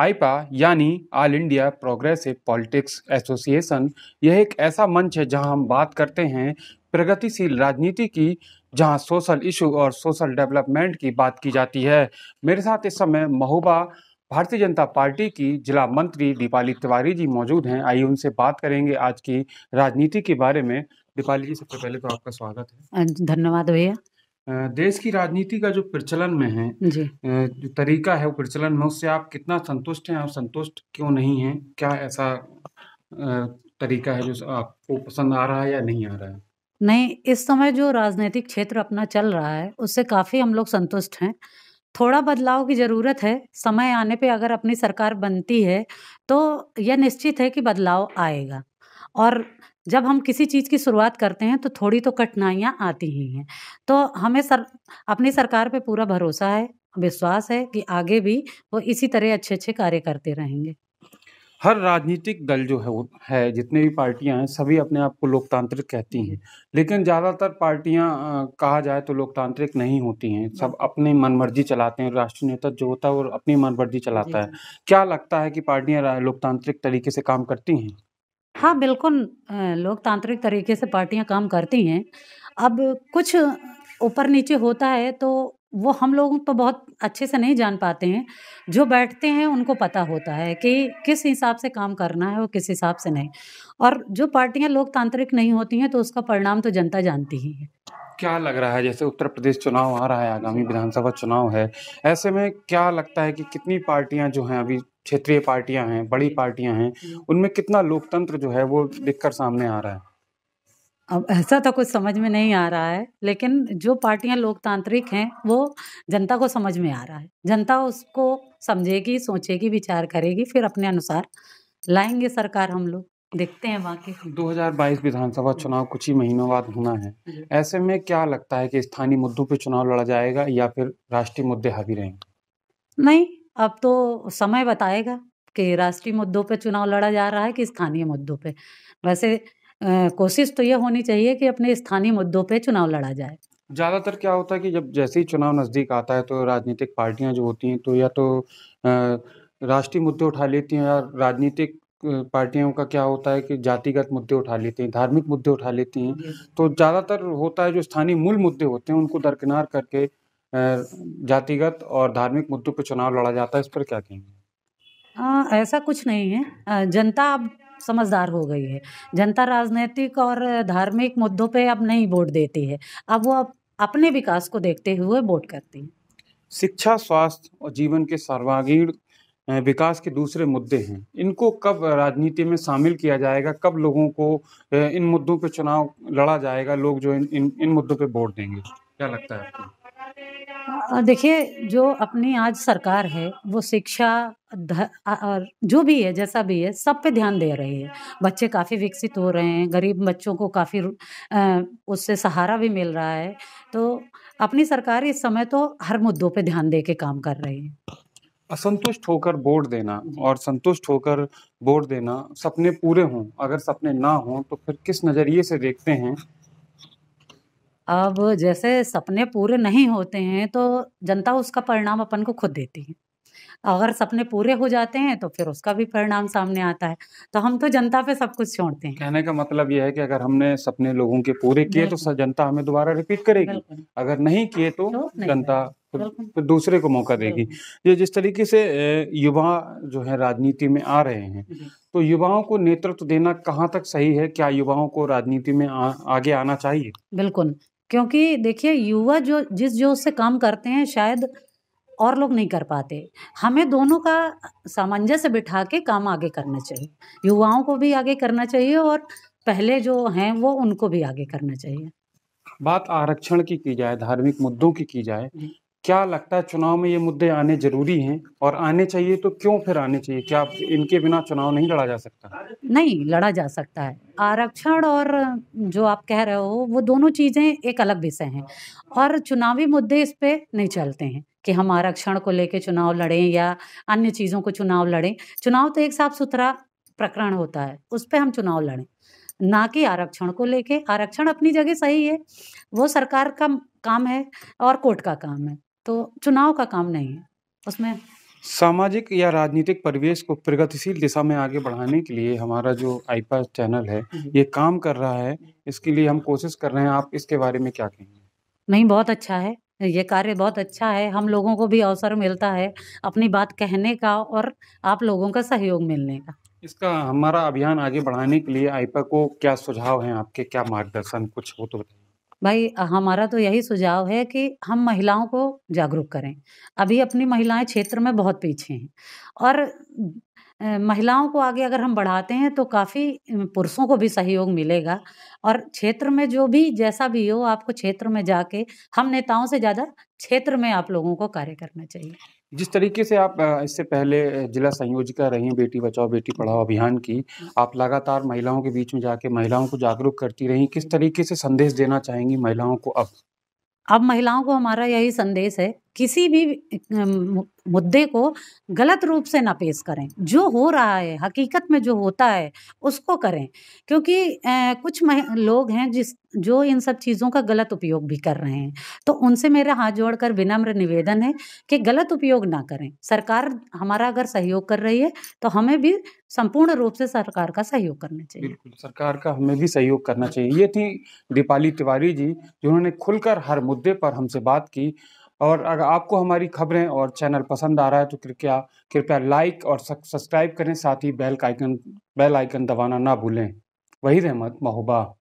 आईपा यानी All India Progressive Politics Association यह एक ऐसा मंच है जहां हम बात करते हैं प्रगतिशील राजनीति की जहां सोशल इशू और सोशल डेवलपमेंट की बात की जाती है मेरे साथ इस समय महोबा भारतीय जनता पार्टी की जिला मंत्री दीपाली तिवारी जी मौजूद हैं आइए उनसे बात करेंगे आज की राजनीति के बारे में दीपाली जी सबसे पहले तो आपका स्वागत है हाँ धन्यवाद भैया देश की राजनीति का जो प्रचलन में है जो तरीका है वो प्रचलन में उससे आप कितना संतुष्ट हैं और संतुष्ट क्यों नहीं हैं क्या ऐसा तरीका है जो आपको पसंद आ रहा है या नहीं आ रहा है नहीं इस समय जो राजनीतिक क्षेत्र अपना चल रहा है उससे काफ़ी हम लोग संतुष्ट हैं थोड़ा बदलाव की ज़रूरत है समय आने पे अगर अपनी सरकार बनती है तो यह निश्चित है कि बदलाव आएगा और जब हम किसी चीज़ की शुरुआत करते हैं तो थोड़ी तो कठिनाइयाँ आती ही हैं तो हमें सर अपनी सरकार पे पूरा भरोसा है विश्वास है कि आगे भी वो इसी तरह अच्छे अच्छे कार्य करते रहेंगे हर राजनीतिक दल जो है है जितने भी पार्टियां हैं सभी अपने आप को लोकतांत्रिक कहती हैं लेकिन ज़्यादातर पार्टियां कहा जाए तो लोकतांत्रिक नहीं होती हैं सब हाँ। अपनी मनमर्जी चलाते हैं राष्ट्रीय नेता जो होता है वो अपनी मनमर्जी चलाता है क्या लगता है कि पार्टियां लोकतांत्रिक तरीके से काम करती हैं हाँ बिल्कुल लोकतांत्रिक तरीके से पार्टियां काम करती हैं अब कुछ ऊपर नीचे होता है तो वो हम लोग तो बहुत अच्छे से नहीं जान पाते हैं जो बैठते हैं उनको पता होता है कि किस हिसाब से काम करना है वो किस हिसाब से नहीं और जो पार्टियां लोकतांत्रिक नहीं होती हैं तो उसका परिणाम तो जनता जानती ही है क्या लग रहा है जैसे उत्तर प्रदेश चुनाव आ रहा है आगामी विधानसभा चुनाव है ऐसे में क्या लगता है कि कितनी पार्टियां जो हैं अभी क्षेत्रीय पार्टियां हैं बड़ी पार्टियां हैं उनमें कितना लोकतंत्र जो है वो दिखकर सामने आ रहा है अब ऐसा तो कुछ समझ में नहीं आ रहा है लेकिन जो पार्टियां लोकतांत्रिक हैं वो जनता को समझ में आ रहा है जनता उसको समझेगी सोचेगी विचार करेगी फिर अपने अनुसार लाएंगे सरकार हम लोग देखते हैं बाकी 2022 विधानसभा चुनाव कुछ ही महीनों बाद होना है ऐसे में क्या लगता है कि स्थानीय मुद्दों पर चुनाव लड़ा जाएगा या फिर राष्ट्रीय मुद्दे हावी रहेंगे नहीं अब तो समय बताएगा कि राष्ट्रीय मुद्दों पर चुनाव लड़ा जा रहा है कि स्थानीय मुद्दों पे वैसे कोशिश तो ये होनी चाहिए कि अपने स्थानीय मुद्दों पे चुनाव लड़ा जाए ज़्यादातर क्या होता है कि जब जैसे ही चुनाव नज़दीक आता है तो राजनीतिक पार्टियां जो होती हैं तो या तो राष्ट्रीय मुद्दे उठा लेती हैं या राजनीतिक पार्टियों का क्या होता है कि जातिगत मुद्दे उठा लेते हैं धार्मिक मुद्दे उठा लेती हैं तो ज़्यादातर होता है जो स्थानीय मूल मुद्दे होते हैं उनको दरकिनार करके जातिगत और धार्मिक मुद्दों पर चुनाव लड़ा जाता है इस पर क्या कहेंगे आ, ऐसा कुछ नहीं है जनता अब समझदार हो गई है जनता राजनीतिक और धार्मिक मुद्दों पे अब नहीं वोट देती है अब वो अपने विकास को देखते हुए वोट करती है शिक्षा स्वास्थ्य और जीवन के सर्वांगीण विकास के दूसरे मुद्दे हैं इनको कब राजनीति में शामिल किया जाएगा कब लोगों को इन मुद्दों पे चुनाव लड़ा जाएगा लोग जो इन इन, इन मुद्दों पर वोट देंगे क्या लगता है आपको देखिए जो अपनी आज सरकार है वो शिक्षा और जो भी है जैसा भी है सब पे ध्यान दे रही है बच्चे काफ़ी विकसित हो रहे हैं गरीब बच्चों को काफ़ी उससे सहारा भी मिल रहा है तो अपनी सरकार इस समय तो हर मुद्दों पे ध्यान दे के काम कर रही है असंतुष्ट होकर वोट देना और संतुष्ट होकर वोट देना सपने पूरे हों अगर सपने ना हों तो फिर किस नज़रिए से देखते हैं अब जैसे सपने पूरे नहीं होते हैं तो जनता उसका परिणाम अपन को खुद देती है अगर सपने पूरे हो जाते हैं तो फिर उसका भी परिणाम सामने आता है तो हम तो जनता पे सब कुछ छोड़ते हैं कहने का मतलब यह है कि अगर हमने सपने लोगों के पूरे किए तो जनता हमें दोबारा रिपीट करेगी अगर नहीं किए तो, तो नहीं जनता फिर, दूसरे को मौका देगी ये जिस तरीके से युवा जो है राजनीति में आ रहे हैं तो युवाओं को नेतृत्व देना कहाँ तक सही है क्या युवाओं को राजनीति में आ, आगे आना चाहिए बिल्कुल क्योंकि देखिए युवा जो जिस जोश से काम करते हैं शायद और लोग नहीं कर पाते हमें दोनों का सामंजस्य बिठा के काम आगे करना चाहिए युवाओं को भी आगे करना चाहिए और पहले जो हैं वो उनको भी आगे करना चाहिए बात आरक्षण की की जाए धार्मिक मुद्दों की की जाए क्या लगता है चुनाव में ये मुद्दे आने जरूरी हैं और आने चाहिए तो क्यों फिर आने चाहिए क्या इनके बिना चुनाव नहीं लड़ा जा सकता नहीं लड़ा जा सकता है आरक्षण और जो आप कह रहे हो वो दोनों चीज़ें एक अलग विषय हैं और चुनावी मुद्दे इस पर नहीं चलते हैं कि हम आरक्षण को लेके चुनाव लड़ें या अन्य चीज़ों को चुनाव लड़ें चुनाव तो एक साफ सुथरा प्रकरण होता है उस पर हम चुनाव लड़ें ना कि आरक्षण को लेके आरक्षण अपनी जगह सही है वो सरकार का काम है और कोर्ट का काम है तो चुनाव का काम नहीं है उसमें सामाजिक या राजनीतिक परिवेश को प्रगतिशील दिशा में आगे बढ़ाने के लिए हमारा जो आईपा चैनल है हम्म। ये काम कर रहा है इसके लिए हम कोशिश कर रहे हैं आप इसके बारे में क्या कहेंगे नहीं बहुत अच्छा है ये कार्य बहुत अच्छा है हम लोगों को भी अवसर मिलता है अपनी बात कहने का और आप लोगों का सहयोग मिलने का इसका हमारा अभियान आगे बढ़ाने के लिए आईपा को क्या सुझाव है आपके क्या मार्गदर्शन कुछ हो तो बताइए भाई हमारा तो यही सुझाव है कि हम महिलाओं को जागरूक करें अभी अपनी महिलाएं क्षेत्र में बहुत पीछे हैं और महिलाओं को आगे अगर हम बढ़ाते हैं तो काफ़ी पुरुषों को भी सहयोग मिलेगा और क्षेत्र में जो भी जैसा भी हो आपको क्षेत्र में जाके हम नेताओं से ज़्यादा क्षेत्र में आप लोगों को कार्य करना चाहिए जिस तरीके से आप इससे पहले जिला संयोजिका रही हैं बेटी बचाओ बेटी पढ़ाओ अभियान की आप लगातार महिलाओं के बीच में जाके महिलाओं को जागरूक करती रही किस तरीके से संदेश देना चाहेंगी महिलाओं को अब अब महिलाओं को हमारा यही संदेश है किसी भी मुद्दे को गलत रूप से ना पेश करें जो हो रहा है हकीकत में जो होता है उसको करें क्योंकि कुछ लोग हैं जिस जो इन सब चीज़ों का गलत उपयोग भी कर रहे हैं तो उनसे मेरा हाथ जोड़कर विनम्र निवेदन है कि गलत उपयोग ना करें सरकार हमारा अगर सहयोग कर रही है तो हमें भी संपूर्ण रूप से सरकार का सहयोग करना चाहिए बिल्कुल सरकार का हमें भी सहयोग करना चाहिए ये थी दीपाली तिवारी जी जिन्होंने खुलकर हर मुद्दे पर हमसे बात की और अगर आपको हमारी खबरें और चैनल पसंद आ रहा है तो कृपया कृपया लाइक और सब्सक्राइब करें साथ ही बेल का आइकन बेल आइकन दबाना ना भूलें वही अहमद महोबा